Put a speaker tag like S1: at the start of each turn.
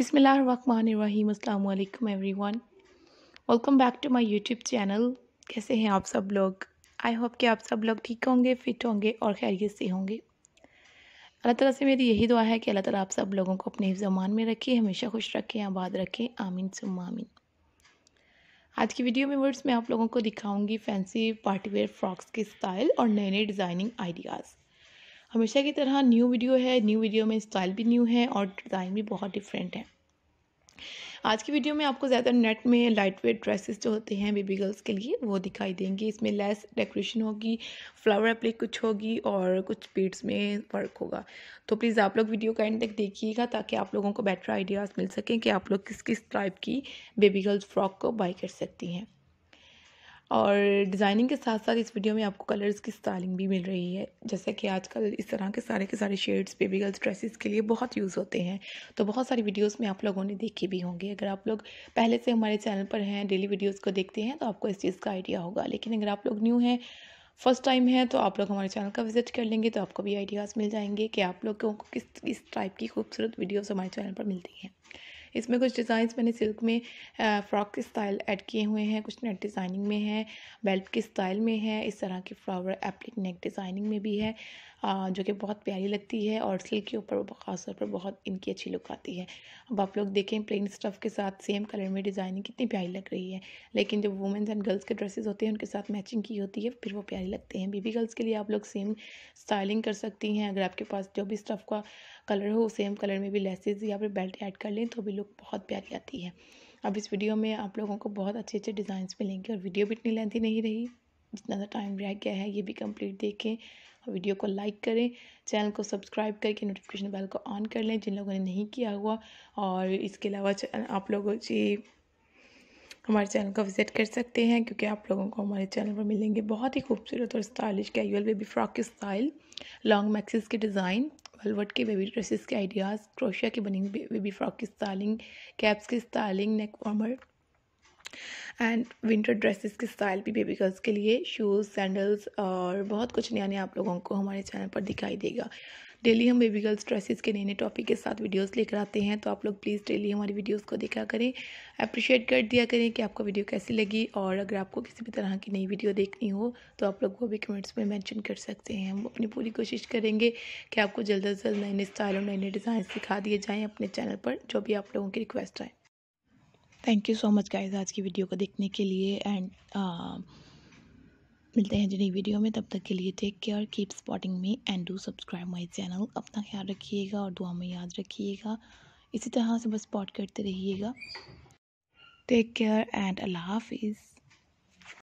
S1: अल्लाम everyone welcome back to my YouTube channel कैसे हैं आप सब लोग आई होप कि आप सब लोग ठीक होंगे फिट होंगे और खैरियत से होंगे अल्लाह ताला से मेरी यही दुआ है कि अल्लाह ताला आप सब लोगों को अपने जमान में रखें हमेशा खुश रखें आबाद रखें आमीन सुम आमीन आज की वीडियो में वर्ड्स मैं आप लोगों को दिखाऊंगी फैंसी पार्टीवेयर फ्रॉक्स के स्टाइल और नए नए डिज़ाइनिंग आइडियाज़ हमेशा की तरह न्यू वीडियो है न्यू वीडियो में स्टाइल भी न्यू है और डिज़ाइन भी बहुत डिफरेंट है आज की वीडियो में आपको ज़्यादा नेट में लाइट वेट ड्रेसेस जो होते हैं बेबी गर्ल्स के लिए वो दिखाई देंगी इसमें लेस डेकोरेशन होगी फ्लावर अप्लिक कुछ होगी और कुछ बीड्स में वर्क होगा तो प्लीज़ आप लोग वीडियो का एंड तक देखिएगा ताकि आप लोगों को बेटर आइडियाज़ मिल सकें कि आप लोग किस किस टाइप की बेबी गर्ल्स फ्रॉक को बाई कर सकती हैं और डिज़ाइनिंग के साथ साथ इस वीडियो में आपको कलर्स की स्टाइलिंग भी मिल रही है जैसे कि आजकल इस तरह के सारे के सारे शेड्स बेबी गर्ल्स ड्रेसेस के लिए बहुत यूज़ होते हैं तो बहुत सारी वीडियोस में आप लोगों ने देखी भी होंगी अगर आप लोग पहले से हमारे चैनल पर हैं डेली वीडियोज़ को देखते हैं तो आपको इस चीज़ का आइडिया होगा लेकिन अगर आप लोग न्यू हैं फर्स्ट टाइम है तो आप लोग हमारे चैनल का विजिट कर लेंगे तो आपको भी आइडियाज़ मिल जाएंगे कि आप लोगों को किस किस टाइप की खूबसूरत वीडियोज़ हमारे चैनल पर मिलती हैं इसमें कुछ डिज़ाइंस मैंने सिल्क में फ़्रॉक के स्टाइल ऐड किए हुए हैं कुछ नेट डिज़ाइनिंग में है बेल्ट के स्टाइल में है इस तरह के फ्लावर एप्लिक नेक डिज़ाइनिंग में भी है जो कि बहुत प्यारी लगती है और सिल्क के ऊपर ख़ासतौर पर बहुत इनकी अच्छी लुक आती है अब आप लोग देखें प्लेन स्टफ़ के साथ सेम कलर में डिज़ाइनिंग कितनी प्यारी लग रही है लेकिन जब वुमेंस एंड गर्ल्स के ड्रेसेस होते हैं उनके साथ मैचिंग की होती है फिर वो प्यारी लगते हैं बेबी गर्ल्स के लिए आप लोग सेम स्टाइलिंग कर सकती हैं अगर आपके पास जो भी स्टफ़ का कलर हो सेम कलर में भी लेसेज या फिर बेल्ट ऐड कर लें तो भी लुक बहुत प्यारी आती है अब इस वीडियो में आप लोगों को बहुत अच्छे अच्छे डिज़ाइंस मिलेंगे और वीडियो भी इतनी लेंथी नहीं रही जितना सा टाइम रह गया है ये भी कंप्लीट देखें वीडियो को लाइक करें चैनल को सब्सक्राइब करके नोटिफिकेशन बेल को ऑन कर लें जिन लोगों ने नहीं किया हुआ और इसके अलावा आप लोगों जी हमारे चैनल को विज़िट कर सकते हैं क्योंकि आप लोगों को हमारे चैनल पर मिलेंगे बहुत ही खूबसूरत और स्टाइलिश कैजुअल बेबी फ्रॉक के स्टाइल लॉन्ग मैक्सिस के डिज़ाइन वलवट के बेबी ड्रेसेस के आइडियाज़ क्रोशिया की बनी बेबी फ्रॉक की स्टाइलिंग कैप्स की styling neck warmer and winter dresses के स्टाइल भी बेबी गर्ल्स के लिए शूज़ सैंडल्स और बहुत कुछ नया नया आप लोगों को हमारे चैनल पर दिखाई देगा डेली हम बेबी गर्ल्स ड्रेसेस के नए नए टॉपिक के साथ वीडियोस लेकर आते हैं तो आप लोग प्लीज़ डेली हमारी वीडियोस को देखा करें अप्रिशिएट कर दिया करें कि आपको वीडियो कैसी लगी और अगर आपको किसी भी तरह की नई वीडियो देखनी हो तो आप लोग वो भी कमेंट्स में मेंशन कर सकते हैं हम अपनी पूरी कोशिश करेंगे कि आपको जल्द अज जल्द नए नए स्टाइल और नए नए डिज़ाइन सिखा दिए जाएँ अपने चैनल पर जो भी आप लोगों की रिक्वेस्ट आए thank you so much guys आज की वीडियो को देखने के लिए एंड uh, मिलते हैं जो नई वीडियो में तब तक के लिए take care keep supporting me and do subscribe my channel अपना ख्याल रखिएगा और दुआ में याद रखिएगा इसी तरह से बस स्पॉट करते रहिएगा टेक केयर एंड अल्लाह हाफिज़